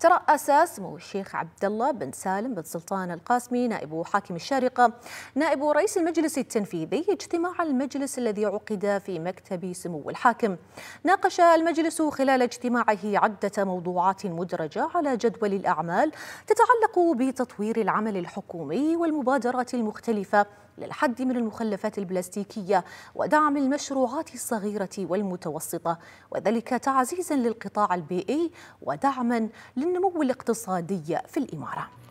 ترأس سمو الشيخ عبد الله بن سالم بن سلطان القاسمي نائب حاكم الشارقة نائب رئيس المجلس التنفيذي اجتماع المجلس الذي عقد في مكتب سمو الحاكم ناقش المجلس خلال اجتماعه عدة موضوعات مدرجة على جدول الأعمال تتعلق بتطوير العمل الحكومي والمبادرات المختلفة للحد من المخلفات البلاستيكية ودعم المشروعات الصغيرة والمتوسطة وذلك تعزيزا للقطاع البيئي ودعما للنمو الاقتصادي في الإمارة